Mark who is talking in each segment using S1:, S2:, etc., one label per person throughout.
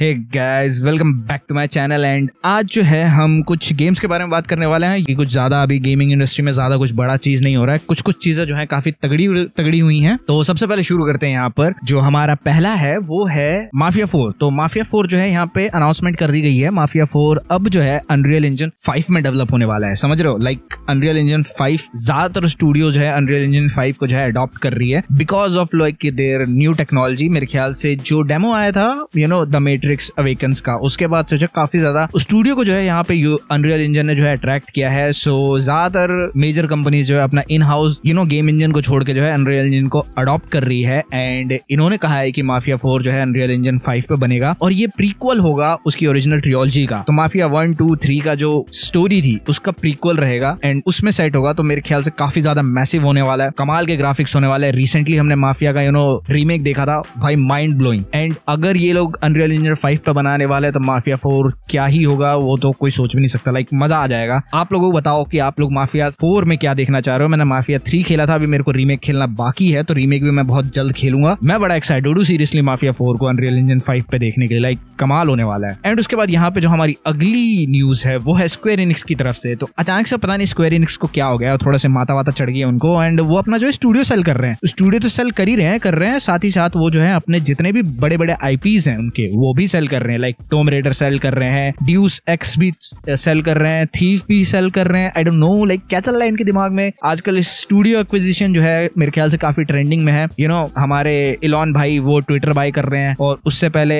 S1: hey guys welcome back to my channel and आज जो है हम कुछ गेम्स के बारे में बात करने वाले हैं कि कुछ ज़्यादा अभी गेमिंग इंडस्ट्री में ज़्यादा कुछ बड़ा चीज़ नहीं हो रहा है कुछ कुछ चीज़ें जो है काफ़ी तगड़ी तगड़ी हुई हैं तो सबसे पहले शुरू करते हैं यहाँ पर जो हमारा पहला है वो है माफिया फोर तो माफिया फोर जो है यहाँ पे अनाउंसमेंट कर दी गई है माफिया फोर अब जो है अनरियल इंजन फाइव में डेवलप होने वाला है समझ रहे हो लाइक अनरियल इंजन फाइव ज़्यादातर स्टूडियो जो है अनरियल इंजन फाइव को जो है अडोप्ट कर रही है because of like their new technology मेरे ख्याल से जो डेमो आया था you know the met matrix awakens का उसके बाद से जो काफी ज्यादा स्टूडियो को जो है यहाँ पे अनरियल इंजन ने जो है अट्रैक्ट किया है सो ज्यादातर मेजर कंपनीज जो है अपना in house you know game engine को छोड़ के जो है अनरियल इंजन को अडॉप्ट कर रही है एंड इन्होंने कहा है कि माफिया फोर जो है अनरियल इंजन फाइव पे बनेगा और ये प्रीक्वल होगा उसकी ओरिजिनल ट्रियोलॉजी का तो माफिया वन टू थ्री का जो स्टोरी थी उसका प्रीक्वल रहेगा एंड उसमें सेट होगा तो मेरे ख्याल से काफी ज्यादा मैसिव होने वाला है कमाल के ग्राफिक्स होने वाले हैं रिसेंटली हमने माफिया का यू नो रीमेक देखा था भाई माइंड ब्लोइंग एंड अगर ये लोग अनरियल इंजन फाइव का बनाने वाले तो माफिया फोर क्या ही होगा वो तो कोई सोच भी नहीं सकता लाइक मजा आ जाएगा आप लोगों को बताओ कि आप लोग माफिया फोर में क्या देखना चाह रहे हो मैंने माफिया थ्री खेला था अभी मेरे को रीमेक खेलना बाकी है तो रीमेक भी मैं बहुत जल्द खेलूंगा मैं बड़ा एक्साइटेड हूँ सीरियसली माफिया फोर को अनरियल इंजन फाइव पे देखने के लिए लाइक कमाल होने वाला है एंड उसके बाद यहाँ पे जो हमारी अगली न्यूज है वो है स्क्वेयर इनिक्स की तरफ से तो अचानक से पता नहीं स्क्वेयर इनिक्स को क्या हो गया थोड़ा सा माता वाता चढ़ गया उनको एंड वो अपना जो है स्टूडियो सेल कर रहे हैं स्टूडियो तो सेल कर ही रहे हैं कर रहे हैं साथ ही साथ वो जो है अपने जितने भी बड़े बड़े आईपीज हैं उनके वो भी भी सेल कर रहे हैं लाइक टोम रेडर सेल कर रहे हैं ड्यूस एक्स भी सेल uh, कर रहे हैं थीफ भी सेल कर रहे हैं आई डोंट नो लाइक क्या चल रहा है इनके दिमाग में आजकल स्टूडियो एक्विजिशन जो है मेरे ख्याल से काफी ट्रेंडिंग में है यू you नो know, हमारे इलॉन भाई वो ट्विटर बाय कर रहे हैं और उससे पहले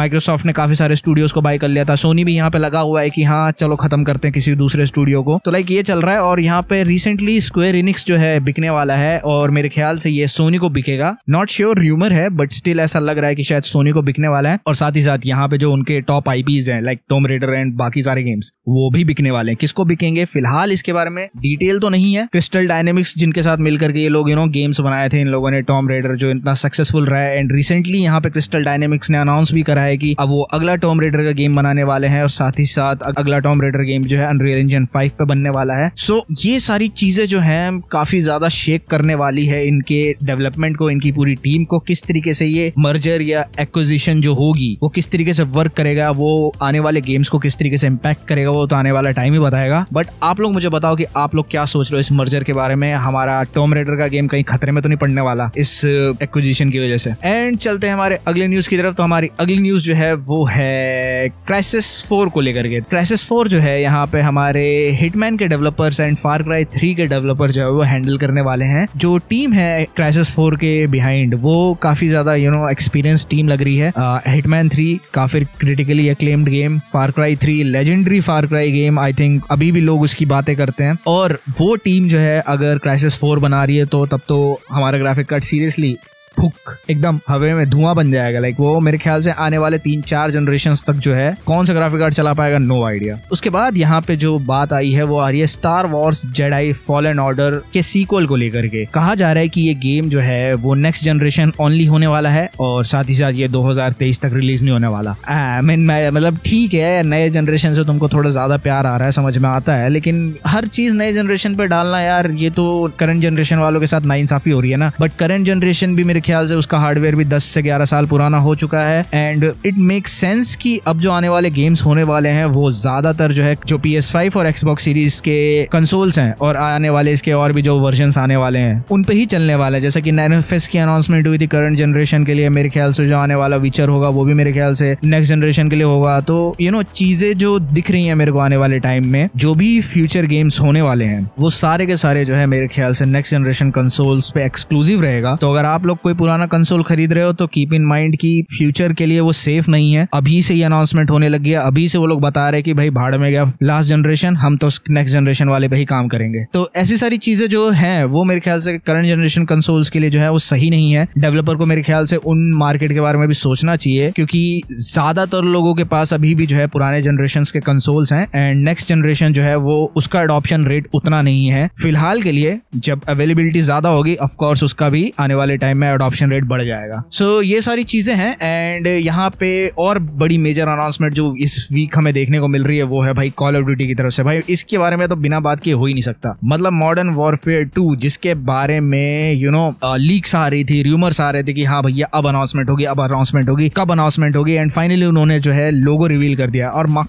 S1: माइक्रोसॉफ्ट ने काफी सारे स्टूडियोज को बाय कर लिया था सोनी भी यहाँ पे लगा हुआ है कि हाँ चलो खत्म करते हैं किसी दूसरे स्टूडियो को तो लाइक ये चल रहा है और यहाँ पे रिसेंटली स्क्वेयर इनिक्स जो है बिकने वाला है और मेरे ख्याल से ये सोनी को बिकेगा नॉट श्योर र्यूमर है बट स्टिल ऐसा लग रहा है कि शायद सोनी को बिकने वाला है और साथ ही साथ यहाँ पे जो उनके टॉप आईपीज हैं लाइक टोम रेडर एंड बाकी सारे गेम्स वो भी बिकने वाले हैं किसको बिकेंगे फिलहाल इसके बारे में डिटेल तो नहीं है क्रिस्टल डायनेमिक्स जिनके साथ मिलकर के ये लोग यू नो गेम्स बनाए थे इन लोगों ने टॉम रेडर जो इतना सक्सेसफुल रहा है एंड रिसेंटली यहाँ पे क्रिस्टल डायनेमिक्स ने अनाउंस भी करा है कि अब वो अगला टॉम रेडर का गेम बनाने वाले हैं और साथ ही साथ अगला टॉम रेडर गेम जो है अनरियल इंजन फाइव पे बनने वाला है सो ये सारी चीजें जो है काफी ज्यादा शेक करने वाली है इनके डेवलपमेंट को इनकी पूरी टीम को किस तरीके से ये मर्जर या एक्विजिशन जो होगी वो किस तरीके से वर्क करेगा वो आने वाले गेम्स को किस तरीके से इम्पैक्ट करेगा वो तो आने वाला टाइम ही बताएगा बट आप लोग मुझे बताओ कि आप लोग क्या सोच रहे हो इस मर्जर के बारे में हमारा टॉम रेडर का गेम कहीं खतरे में तो नहीं पड़ने वाला इस एक्विजिशन uh, की वजह से एंड चलते हैं हमारे अगले न्यूज की तरफ तो हमारी अगली न्यूज जो है वो है क्राइसिस फोर को लेकर के क्राइसिस फोर जो है यहाँ पे हमारे हिटमैन के developers and Far Cry three के डेवलपर जो है वो हैंडल करने वाले हैं जो टीम है क्राइसिस फोर के बिहाइंड वो काफी ज्यादा यू नो एक्सपीरियंस टीम लग रही है हिटमैन uh, थ्री थ्री काफी critically acclaimed game Far Cry three legendary Far Cry game I think अभी भी लोग उसकी बातें करते हैं और वो टीम जो है अगर क्राइसिस फोर बना रही है तो तब तो हमारा ग्राफिक कार्ड सीरियसली फुक एकदम हवे में धुआं बन जाएगा लाइक वो मेरे ख्याल से आने वाले तीन चार जनरेशन तक जो है कौन सा ग्राफिक कार्ड चला पाएगा नो आइडिया उसके बाद यहाँ पे जो बात आई है वो आ रही है Star Wars Jedi Fallen Order के सीक्वल को लेकर के कहा जा रहा है की ये गेम जो है वो नेक्स्ट जनरेशन ओनली होने वाला है और साथ ही साथ ये दो तक रिलीज नहीं होने वाला आई मीन मतलब ठीक है नए जनरेशन से तुमको थोड़ा ज्यादा प्यार आ रहा है समझ में आता है लेकिन हर चीज नए जनरेशन पे डालना यार ये तो करंट जनरेशन वालों के साथ नाइंसाफी हो रही है ना बट करंट जनरेशन भी मेरे ख्याल से उसका हार्डवेयर भी 10 से 11 साल पुराना हो चुका है एंड इट मेक सेंस कि अब जो आने वाले गेम्स होने वाले हैं वो ज्यादातर जो है जो पी और एक्सबॉक्स सीरीज के कंसोल्स हैं और आने वाले इसके और भी जो वर्जन आने वाले हैं उन पे ही चलने वाले हैं जैसे कि नैनोफेस की अनाउंसमेंट हुई थी करंट जनरेशन के लिए मेरे ख्याल से जो आने वाला विचर होगा वो भी मेरे ख्याल से नेक्स्ट जनरेशन के लिए होगा तो यू नो चीजें जो दिख रही है मेरे को आने वाले टाइम में जो भी फ्यूचर गेम्स होने वाले हैं वो सारे के सारे जो है मेरे ख्याल से नेक्स्ट जनरेशन कंसोल्स पे एक्सक्लूसिव रहेगा तो अगर आप लोग कोई पुराना कंसोल खरीद रहे हो तो कीप इन माइंड की फ्यूचर के लिए वो सेफ नहीं है अभी से ही अनाउंसमेंट होने लग गया अभी से वो लोग बता रहे कि भाई भाड़ में गया लास्ट जनरेशन हम तो नेक्स्ट जनरेशन वाले पे ही काम करेंगे तो ऐसी सारी चीजें जो है वो मेरे ख्याल से करंट जनरेशन कंसोल्स के लिए जो है वो सही नहीं है डेवलपर को मेरे ख्याल से उन मार्केट के बारे में भी सोचना चाहिए क्योंकि ज्यादातर लोगों के पास अभी भी जो है पुराने जनरेशन के कंसोल्स हैं एंड नेक्स्ट जनरेशन जो है वो उसका अडॉप्शन रेट उतना नहीं है फिलहाल के लिए जब अवेलेबिलिटी ज्यादा होगी ऑफकोर्स उसका भी आने वाले टाइम में अडॉप्ट अडॉप्शन रेट बढ़ जाएगा सो so, ये सारी चीज़ें हैं एंड यहाँ पे और बड़ी मेजर अनाउंसमेंट जो इस वीक हमें देखने को मिल रही है वो है भाई कॉल ऑफ ड्यूटी की तरफ से भाई इसके बारे में तो बिना बात के हो ही नहीं सकता मतलब मॉडर्न वॉरफेयर टू जिसके बारे में यू नो लीक्स आ रही थी र्यूमर्स आ रहे थे कि हाँ भैया अब अनाउंसमेंट होगी अब अनाउंसमेंट होगी कब अनाउंसमेंट होगी एंड फाइनली उन्होंने जो है लोगो रिवील कर दिया और माँ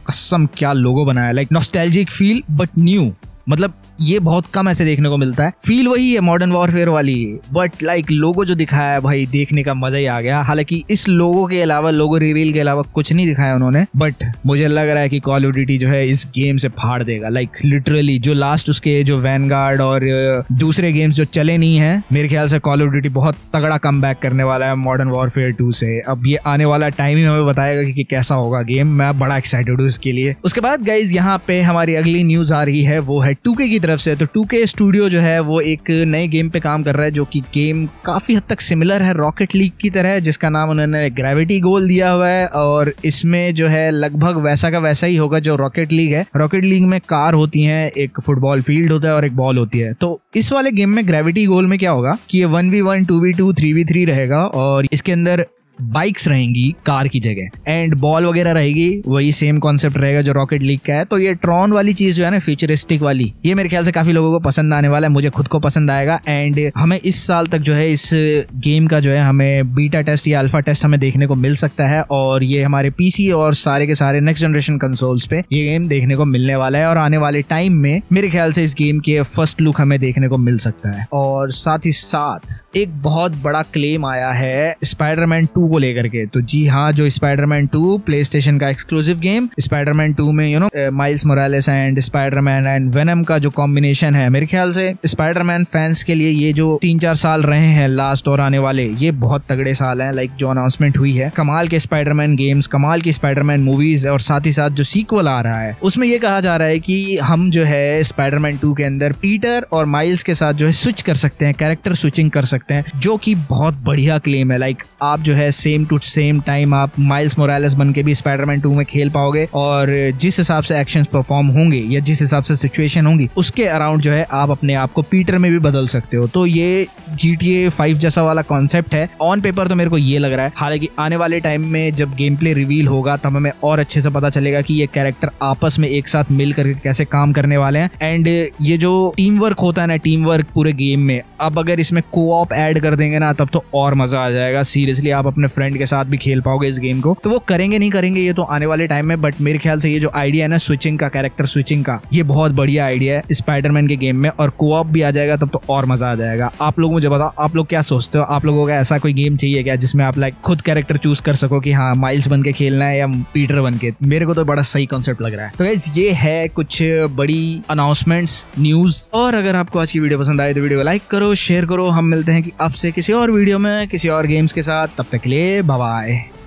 S1: क्या लोगो बनाया like nostalgic feel but new मतलब ये बहुत कम ऐसे देखने को मिलता है फील वही है मॉडर्न वॉरफेयर वाली बट लाइक लोगो जो दिखाया है भाई देखने का मजा ही आ गया हालांकि इस लोगो के अलावा लोगो रिवील के अलावा कुछ नहीं दिखाया उन्होंने बट मुझे लग रहा है कि कॉल ऑफ ड्यूटी जो है इस गेम से फाड़ देगा लाइक like, लिटरली जो लास्ट उसके जो वैन और दूसरे गेम्स जो चले नहीं है मेरे ख्याल से कॉल ऑफ ड्यूटी बहुत तगड़ा कम करने वाला है मॉडर्न वॉरफेयर टू से अब ये आने वाला टाइम ही हमें बताएगा की कि कैसा होगा गेम मैं बड़ा एक्साइटेड हूँ इसके लिए उसके बाद गाइज यहाँ पे हमारी अगली न्यूज आ रही है वो है टू की तरफ से तो टू स्टूडियो जो है वो एक नए गेम पे काम कर रहा है जो कि गेम काफ़ी हद तक सिमिलर है रॉकेट लीग की तरह जिसका नाम उन्होंने ग्रेविटी गोल दिया हुआ है और इसमें जो है लगभग वैसा का वैसा ही होगा जो रॉकेट लीग है रॉकेट लीग में कार होती है एक फुटबॉल फील्ड होता है और एक बॉल होती है तो इस वाले गेम में ग्रेविटी गोल में क्या होगा कि ये one v one two v two three v three रहेगा और इसके अंदर बाइक्स रहेंगी कार की जगह एंड बॉल वगैरह रहेगी वही सेम कॉन्सेप्ट रहेगा जो रॉकेट लीग का है तो ये ट्रॉन वाली चीज जो है ना फ्यूचरिस्टिक वाली ये मेरे ख्याल से काफी लोगों को पसंद आने वाला है मुझे खुद को पसंद आएगा एंड हमें इस साल तक जो है इस गेम का जो है हमें बीटा टेस्ट या अल्फा टेस्ट हमें देखने को मिल सकता है और ये हमारे पीसी और सारे के सारे नेक्स्ट जनरेशन कंसोल्स पे ये गेम देखने को मिलने वाला है और आने वाले टाइम में मेरे ख्याल से इस गेम के फर्स्ट लुक हमें देखने को मिल सकता है और साथ ही साथ एक बहुत बड़ा क्लेम आया है स्पाइडरमैन टू को लेकर के तो जी हाँ जो स्पाइडरमैन टू प्ले स्टेशन का एक्सक्लूसिव गेम स्पाइडरमैन टू में you know Miles Morales and Spiderman and Venom का जो कॉम्बिनेशन है मेरे ख्याल से स्पाइडरमैन फैंस के लिए ये जो तीन चार साल रहे हैं लास्ट और आने वाले ये बहुत तगड़े साल हैं लाइक जो अनाउंसमेंट हुई है कमाल के स्पाइडरमैन गेम्स कमाल की स्पाइडरमैन मूवीज और साथ ही साथ जो सीक्वल आ रहा है उसमें ये कहा जा रहा है कि हम जो है स्पाइडरमैन टू के अंदर पीटर और माइल्स के साथ जो है स्विच कर सकते हैं कैरेक्टर स्विचिंग कर सकते हैं जो कि बहुत बढ़िया क्लेम है लाइक आप जो है सेम टू सेम टाइम आप माइल्स मोरालस बन के भी स्पाइडरमैन टू में खेल पाओगे और जिस हिसाब से एक्शन परफॉर्म होंगे या जिस हिसाब से सिचुएशन होंगी उसके अराउंड जो है आप अपने आप को पीटर में भी बदल सकते हो तो ये जी टी ए फाइव जैसा वाला कॉन्सेप्ट है ऑन पेपर तो मेरे को ये लग रहा है हालांकि आने वाले टाइम में जब गेम प्ले रिवील होगा तब हमें और अच्छे से पता चलेगा कि ये कैरेक्टर आपस में एक साथ मिल करके कैसे काम करने वाले हैं एंड ये जो टीम वर्क होता है ना टीम वर्क पूरे गेम में अब अगर इसमें को ऑप ऐड कर देंगे ना तब तो और मजा आ जाएगा सीरियसली आप अपने फ्रेंड के साथ भी खेल पाओगे इस गेम को तो वो करेंगे नहीं करेंगे ये तो आने वाले टाइम में बट मेरे ख्याल से ये जो आइडिया है ना स्विचिंग का कैरेक्टर स्विचिंग का ये बहुत बढ़िया आइडिया है स्पाइडरमैन के गेम में और कोऑप भी आ जाएगा तब तो और मजा आ जाएगा आप लोग मुझे बताओ आप लोग क्या सोचते हो आप लोगों का ऐसा कोई गेम चाहिए क्या जिसमें आप लाइक खुद कैरेक्टर चूज कर सको कि हाँ माइल्स बन के खेलना है या पीटर बन के मेरे को तो बड़ा सही कॉन्सेप्ट लग रहा है तो गाइज ये है कुछ बड़ी अनाउंसमेंट्स न्यूज और अगर आपको आज की वीडियो पसंद आए तो वीडियो को लाइक करो शेयर करो हम मिलते हैं कि आपसे किसी और वीडियो में किसी और गेम्स के साथ तब तक के बाय